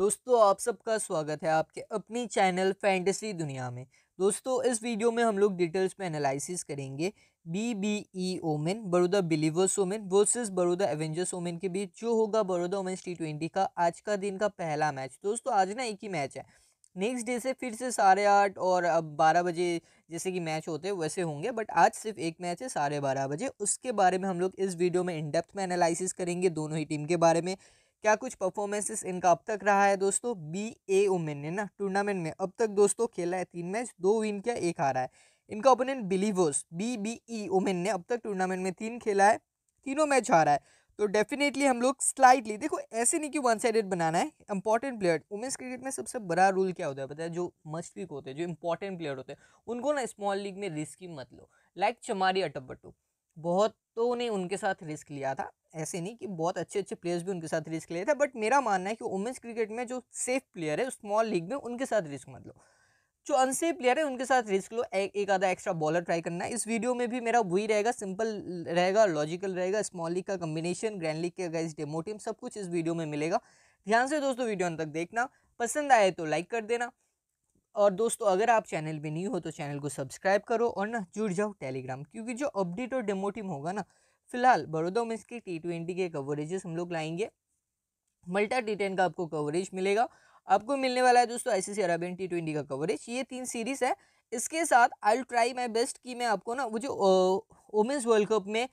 दोस्तों आप सबका स्वागत है आपके अपनी चैनल फैंटेसी दुनिया में दोस्तों इस वीडियो में हम लोग डिटेल्स में एनालिसिस करेंगे B B E women Baroda believers women versus Baroda avengers women के बीच जो होगा बड़ौदा ओमेन्स टी ट्वेंटी का आज का दिन का पहला मैच दोस्तों आज ना एक ही मैच है नेक्स्ट डे से फिर से साढ़े आठ और अब बारह बजे जैसे कि मैच होते हैं वैसे होंगे बट आज सिर्फ एक मैच है साढ़े बारह बजे उसके बारे में हम लोग इस वीडियो में इन डेप्थ में एनालिसिस करेंगे दोनों ही टीम के बारे में क्या कुछ परफॉर्मेंसेस इनका अब तक रहा है दोस्तों बी ए ओमेन ने ना टूर्नामेंट में अब तक दोस्तों खेला है तीन मैच दो विन किया एक हारा है इनका opponent believers B B E women ने अब तक टूर्नामेंट में तीन खेला है तीनों मैच हारा है तो डेफिनेटली हम लोग स्लाइडली देखो ऐसे नहीं कि वन साइडेड बनाना है इंपॉर्टेंट प्लेयर वुमेन्स क्रिकेट में सबसे बड़ा रूल क्या होता है पता है जो मस्ट होते हैं जो इंपॉर्टेंट प्लेयर होते हैं उनको ना स्मॉल लीग में रिस्की मत लो लाइक चमारी अटब्बटू बहुत तो ने उनके साथ रिस्क लिया था ऐसे नहीं कि बहुत अच्छे अच्छे प्लेयर्स भी उनके साथ रिस्क लिए थे बट मेरा मानना है कि वुमेंस क्रिकेट में जो सेफ प्लेयर है स्मॉल लीग में उनके साथ रिस्क मत लो जो अनसेफ प्लेयर है उनके साथ रिस्क लो ए, एक आधा एक्स्ट्रा बॉलर ट्राई करना इस वीडियो में भी मेरा वही रहेगा सिंपल रहेगा लॉजिकल रहेगा स्मॉल लीग का कम्बिनेशन ग्रैंड लीग के गाइस डेमो टीम सब कुछ इस वीडियो में मिलेगा ध्यान से दोस्तों वीडियो अंत तक देखना पसंद आए तो लाइक कर देना और दोस्तों अगर आप चैनल पे नहीं हो तो चैनल को सब्सक्राइब करो और ना जुड़ जाओ टेलीग्राम क्योंकि जो अपडेट और डेमो टीम होगा ना फिलहाल बड़ौदा में इसके टी ट्वेंटी के कवरेजेस हम लोग लाएंगे मल्टा टी टेन का आपको कवरेज मिलेगा आपको मिलने वाला है दोस्तों सी अरेबियन टी ट्वेंटी का कवरेज ये तीन सीरीज है इसके साथ आई ट्राई माई बेस्ट कि मैं आपको ना वो जो वुमेंस वर्ल्ड कप में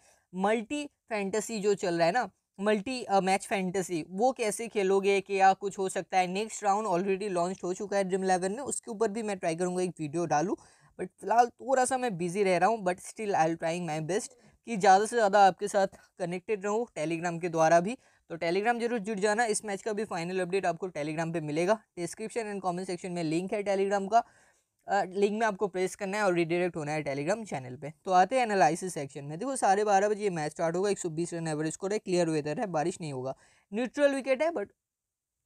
मल्टी फैंटेसी जो चल रहा है ना मल्टी मैच फैंटेसी वो कैसे खेलोगे क्या कुछ हो सकता है नेक्स्ट राउंड ऑलरेडी लॉन्च हो चुका है जिम इलेवन में उसके ऊपर भी मैं ट्राई करूँगा एक वीडियो डालूँ बट फिलहाल थोड़ा सा मैं बिजी रह रहा हूँ but still I'll trying my best कि ज़्यादा से ज़्यादा आपके साथ कनेक्टेड रहूँ टेलीग्राम के द्वारा भी तो टेलीग्राम जरूर जुड़ जाना इस मैच का भी फाइनल अपडेट आपको टेलीग्राम पे मिलेगा डिस्क्रिप्शन एंड कमेंट सेक्शन में लिंक है टेलीग्राम का लिंक में आपको प्रेस करना है और रिडायरेक्ट होना है टेलीग्राम चैनल पे तो आते हैं एनालिसिस सेक्शन में देखो साढ़े बारह बजे ये मैच स्टार्ट होगा 120 रन एवरेज स्कोर है क्लियर वेदर है बारिश नहीं होगा न्यूट्रल विकेट है बट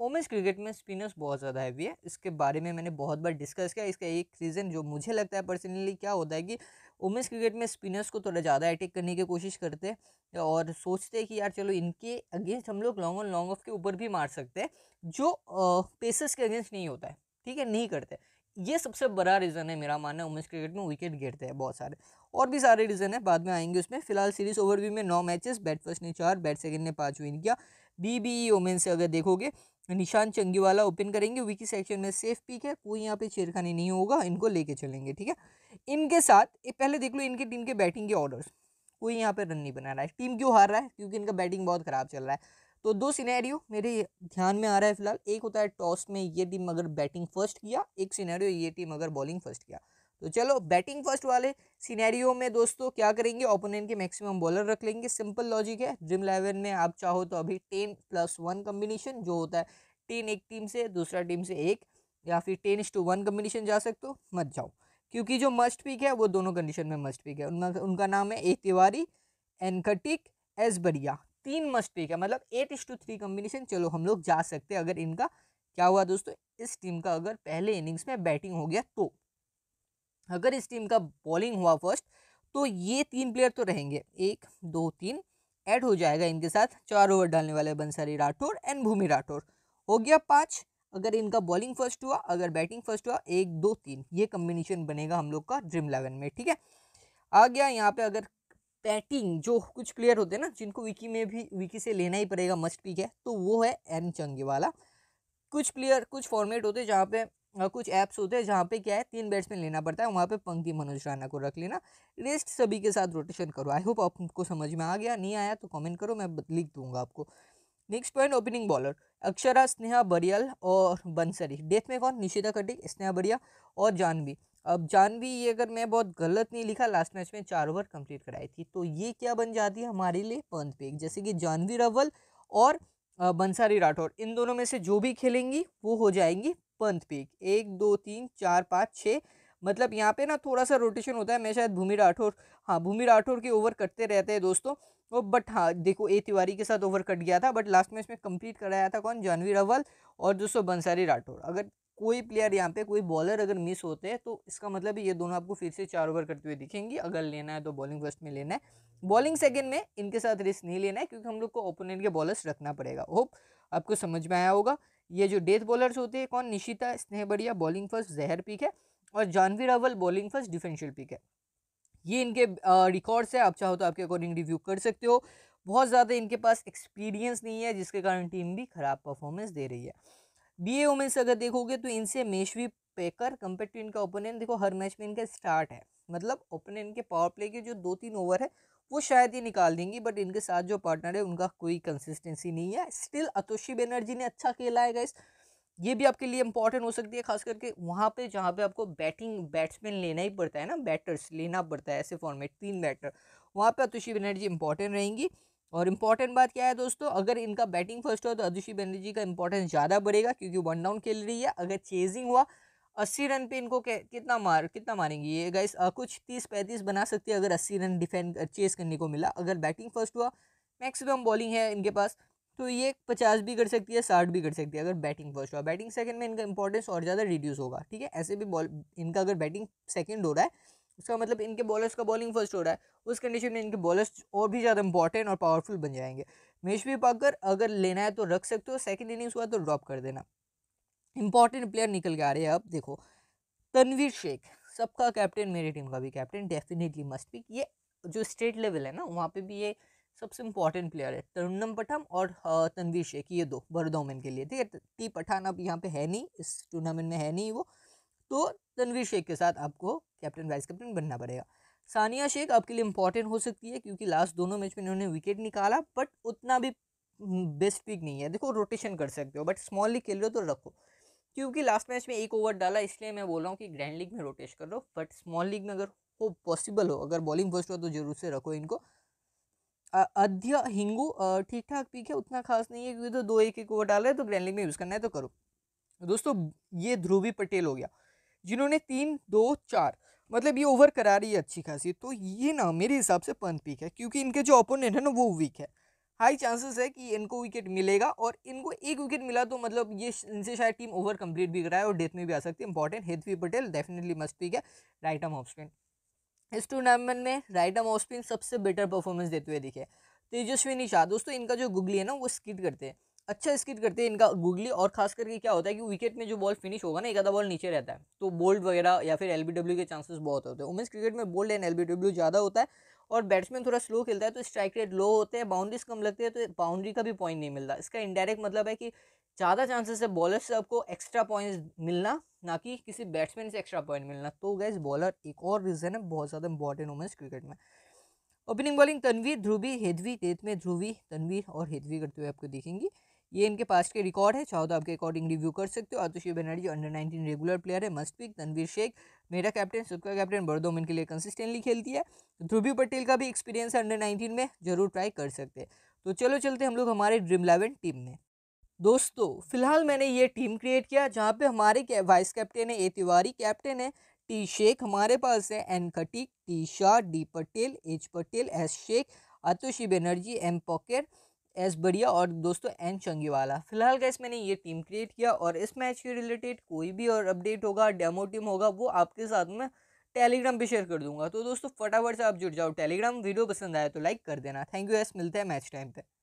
वोमेंस क्रिकेट में स्पिनर्स बहुत ज़्यादा हैवी है इसके बारे में मैंने बहुत बार डिस्कस किया इसका एक रीज़न जो मुझे लगता है पर्सनली क्या होता है कि वोमेंस क्रिकेट में स्पिनर्स को थोड़ा ज़्यादा अटैक करने की कोशिश करते हैं और सोचते हैं कि यार चलो इनके अगेंस्ट हम लोग लॉन्ग ऑन लॉन्ग ऑफ के ऊपर भी मार सकते हैं जो पेसर्स के अगेंस्ट नहीं होता है ठीक है नहीं करते ये सबसे बड़ा रीज़न है मेरा मानना है वुमेंस क्रिकेट में विकेट गिरते हैं बहुत सारे और भी सारे रीज़न है बाद में आएंगे उसमें फिलहाल सीरीज ओवरव्यू में नौ मैचेस बैट फर्स्ट ने चार बैट सेकंड ने पाँच विन किया बी बी ई ओमेन से अगर देखोगे निशान चंगीवाला ओपन करेंगे विकी सेक्शन में सेफ पिक है कोई यहाँ पे छेड़खानी नहीं होगा इनको लेके चलेंगे ठीक है इनके साथ पहले देख लो इनकी टीम के बैटिंग के ऑर्डर्स कोई यहाँ पे रन नहीं बना रहा है टीम क्यों हार रहा है क्योंकि इनका बैटिंग बहुत ख़राब चल रहा है तो दो सिनेरियो मेरे ध्यान में आ रहा है फिलहाल एक होता है टॉस में ये टीम अगर बैटिंग फर्स्ट किया एक सिनेरियो ये टीम अगर बॉलिंग फर्स्ट किया तो चलो बैटिंग फर्स्ट वाले सिनेरियो में दोस्तों क्या करेंगे ओपोनेंट के मैक्सिमम बॉलर रख लेंगे सिंपल लॉजिक है ड्रीम इलेवन में आप चाहो तो अभी टेन प्लस वन कम्बिनेशन जो होता है टेन एक टीम से दूसरा टीम से एक या फिर टेन टू वन कम्बिनेशन जा सकते हो मत जाओ क्योंकि जो मस्ट पिक है वो दोनों कंडीशन में मस्ट पिक है उनका उनका नाम है ए तिवारी एनकटिक एस बढ़िया तीन मस्ट मस्टेक है मतलब एट इस टू थ्री कॉम्बिनेशन चलो हम लोग जा सकते हैं अगर इनका क्या हुआ दोस्तों इस टीम का अगर पहले इनिंग्स में बैटिंग हो गया तो अगर इस टीम का बॉलिंग हुआ फर्स्ट तो ये तीन प्लेयर तो रहेंगे एक दो तीन ऐड हो जाएगा इनके साथ चार ओवर डालने वाले बंसारी राठौर एंड भूमि राठौर हो गया पाँच अगर इनका बॉलिंग फर्स्ट हुआ अगर बैटिंग फर्स्ट हुआ एक दो तीन ये कम्बिनेशन बनेगा हम लोग का ड्रीम इलेवन में ठीक है आ गया यहाँ पे अगर बैटिंग जो कुछ प्लेयर होते हैं ना जिनको विकी में भी विकी से लेना ही पड़ेगा मस्ट पिक है तो वो है एन चंगे वाला कुछ प्लेयर कुछ फॉर्मेट होते हैं जहाँ पे कुछ ऐप्स होते हैं जहाँ पे क्या है तीन बैट्समैन लेना पड़ता है वहाँ पे पंक्ति मनोज राणा को रख लेना रेस्ट सभी के साथ रोटेशन करो आई होप आपको समझ में आ गया नहीं आया तो कमेंट करो मैं लिख दूंगा आपको next point opening bowler Akshara Sneha Bariyal और बंसरी डेथ में कौन निशिता कटिक स्नेहा बरिया और जानवी अब जानवी ये अगर मैं बहुत गलत नहीं लिखा लास्ट मैच में चार ओवर कंप्लीट कराई थी तो ये क्या बन जाती है हमारे लिए पंथ पेक जैसे कि जानवी रवल और बंसारी राठौर इन दोनों में से जो भी खेलेंगी वो हो जाएंगी पंथ पेक एक दो तीन चार पाँच छः मतलब यहाँ पे ना थोड़ा सा रोटेशन होता है मैं शायद भूमि राठौर हाँ भूमि राठौर के ओवर कटते रहते हैं दोस्तों वो बट हाँ देखो ए तिवारी के साथ ओवर कट गया था बट लास्ट में इसमें कंप्लीट कराया था कौन जानवी रावल और दोस्तों बंसारी राठौर अगर कोई प्लेयर यहाँ पे कोई बॉलर अगर मिस होते हैं तो इसका मतलब ये दोनों आपको फिर से चार ओवर करते हुए दिखेंगी अगर लेना है तो बॉलिंग फर्स्ट में लेना है बॉलिंग सेकेंड में इनके साथ रिस्क नहीं लेना है क्योंकि हम लोग को ओपोनेंट के बॉलर्स रखना पड़ेगा होप आपको समझ में आया होगा ये जो डेथ बॉलर्स होते हैं कौन निशिता स्नेह बढ़िया बॉलिंग फर्स्ट जहर पीक है और Janvi Rawal bowling first differential pick है ये इनके रिकॉर्ड्स है आप चाहो तो आपके अकॉर्डिंग रिव्यू कर सकते हो बहुत ज़्यादा इनके पास एक्सपीरियंस नहीं है जिसके कारण टीम भी ख़राब परफॉर्मेंस दे रही है बी ए से अगर देखोगे तो इनसे मेशवी पेकर कंपेयर टू इनका ओपोनेंट देखो हर मैच में इनका स्टार्ट है मतलब ओपोनेंट के पावर प्ले के जो दो तीन ओवर है वो शायद ही निकाल देंगी बट इनके साथ जो पार्टनर है उनका कोई कंसिस्टेंसी नहीं है स्टिल अतोशी बेनर्जी ने अच्छा खेला है गाइस ये भी आपके लिए इंपॉर्टेंट हो सकती है खास करके वहाँ पे जहाँ पे आपको बैटिंग बैट्समैन लेना ही पड़ता है ना बैटर्स लेना पड़ता है ऐसे फॉर्मेट तीन बैटर वहाँ पे अतुषी बनर्जी इंपॉर्टेंट रहेंगी और इम्पॉर्टेंट बात क्या है दोस्तों अगर इनका बैटिंग फर्स्ट हो तो अदुषी बनर्जी का इंपॉर्टेंस ज़्यादा बढ़ेगा क्योंकि वन डाउन खेल रही है अगर चेजिंग हुआ अस्सी रन पर इनको कितना मार कितना मारेंगी ये गाइस कुछ तीस पैंतीस बना सकती है अगर अस्सी रन डिफेंड चेस करने को मिला अगर बैटिंग फर्स्ट हुआ मैक्सिमम बॉलिंग है इनके पास तो ये पचास भी कर सकती है साठ भी कर सकती है अगर बैटिंग फर्स्ट हुआ बैटिंग सेकंड में इनका इंपॉर्टेंस और ज़्यादा रिड्यूस होगा ठीक है ऐसे भी बॉल इनका अगर बैटिंग सेकंड हो रहा है उसका मतलब इनके बॉलर्स का बॉलिंग फर्स्ट हो रहा है उस कंडीशन में इनके बॉलर्स और भी ज़्यादा इंपॉर्टेंट और पावरफुल बन जाएंगे मेशवी पाकर अगर लेना है तो रख सकते हो सेकेंड इनिंग्स हुआ तो ड्रॉप कर देना इंपॉर्टेंट प्लेयर निकल के आ रहे हैं अब देखो तनवीर शेख सबका कैप्टन मेरी टीम का भी कैप्टन डेफिनेटली मस्ट पिक ये जो स्टेट लेवल है ना वहाँ पर भी ये सबसे इम्पॉर्टेंट प्लेयर है तरुणम पठम और तनवीर शेख ये दो बरदोमन के लिए ठीक है टी पठान अब यहाँ पे है नहीं इस टूर्नामेंट में है नहीं वो तो तनवीर शेख के साथ आपको कैप्टन वाइस कैप्टन बनना पड़ेगा सानिया शेख आपके लिए इंपॉर्टेंट हो सकती है क्योंकि लास्ट दोनों मैच में इन्होंने विकेट निकाला बट उतना भी बेस्ट हम्म, पिक नहीं है देखो रोटेशन कर सकते हो बट स्मॉल लीग खेल रहे हो तो रखो क्योंकि लास्ट मैच में एक ओवर डाला इसलिए मैं बोल रहा हूँ कि ग्रैंड लीग में रोटेश कर लो बट स्मॉल लीग में अगर हो पॉसिबल हो अगर बॉलिंग फर्स्ट हो तो जरूर से रखो इनको अध्य हिंगू ठीक ठाक पीक है उतना खास नहीं है क्योंकि तो दो एक एक ओवर रहे हैं तो ग्रैंडलिंग में यूज़ करना है तो करो दोस्तों ये ध्रुवी पटेल हो गया जिन्होंने तीन दो चार मतलब ये ओवर करा रही है अच्छी खासी तो ये ना मेरे हिसाब से पंथ पीक है क्योंकि इनके जो ओपोनेंट है ना वो वीक है हाई चांसेस है कि इनको विकेट मिलेगा और इनको एक विकेट मिला तो मतलब ये इनसे शायद टीम ओवर कंप्लीट भी कराए और डेथ में भी आ सकती है important Hethvi Patel definitely must pick है राइट एम ऑफ स्पिन इस टूर्नामेंट में राइटा ऑस्पिन सबसे बेटर परफॉर्मेंस देते हुए दिखे तेजस्वी निशा दोस्तों इनका जो गुगली है ना वो स्किट करते हैं अच्छा स्किट करते हैं इनका गुगली और खास करके क्या होता है कि विकेट में जो बॉल फिनिश होगा ना एक आधा बॉल नीचे रहता है तो बोल्ड वगैरह या फिर डब्ल्यू के चांसेस बहुत होते हैं उमेंस क्रिकेट में बोल्ड एंड डब्ल्यू ज़्यादा होता है और बैट्समैन थोड़ा स्लो खेलता है तो स्ट्राइक रेट लो होते हैं बाउंड्रीज कम लगती है तो बाउंड्री का भी पॉइंट नहीं मिलता इसका इनडायरेक्ट मतलब है कि ज़्यादा चांसेस है बॉलर से आपको एक्स्ट्रा पॉइंट्स मिलना ना कि किसी बैट्समैन से एक्स्ट्रा पॉइंट मिलना तो गैस बॉलर एक और रीज़न है बहुत ज़्यादा इंपॉर्टेंट वुमेंस क्रिकेट में ओपनिंग बॉलिंग तनवीर ध्रुवी हेदवी तेत में ध्रुवी तनवीर और हेदवी करते हुए आपको देखेंगी ये इनके पास के रिकॉर्ड है चाहो तो आपके अकॉर्डिंग रिव्यू कर सकते हो Atushi Banerjee under nineteen regular player है मस्ट पिक तनवीर शेख मेरा कैप्टन सबका कैप्टन बरदोम इनके लिए कंसिस्टेंटली खेलती है ध्रुवी पटेल का भी एक्सपीरियंस है अंडर नाइनटीन में जरूर ट्राई कर सकते हैं तो चलो चलते हम लोग हमारे ड्रीम इलेवन टीम में दोस्तों फिलहाल मैंने ये टीम क्रिएट किया जहाँ पे हमारे के, वाइस कैप्टन है ए तिवारी कैप्टन है टी शेख हमारे पास है N Khatik T Shah D Patel H Patel S Shaikh Atushi Banerjee M पॉकेट एस बढ़िया और दोस्तों एन चंगीवाला फिलहाल गैस मैंने ये टीम क्रिएट किया और इस मैच के रिलेटेड कोई भी और अपडेट होगा डेमो टीम होगा वो आपके साथ में टेलीग्राम पे शेयर कर दूंगा तो दोस्तों फटाफट से आप जुड़ जाओ टेलीग्राम वीडियो पसंद आया तो लाइक कर देना थैंक यू एस मिलते हैं मैच टाइम पर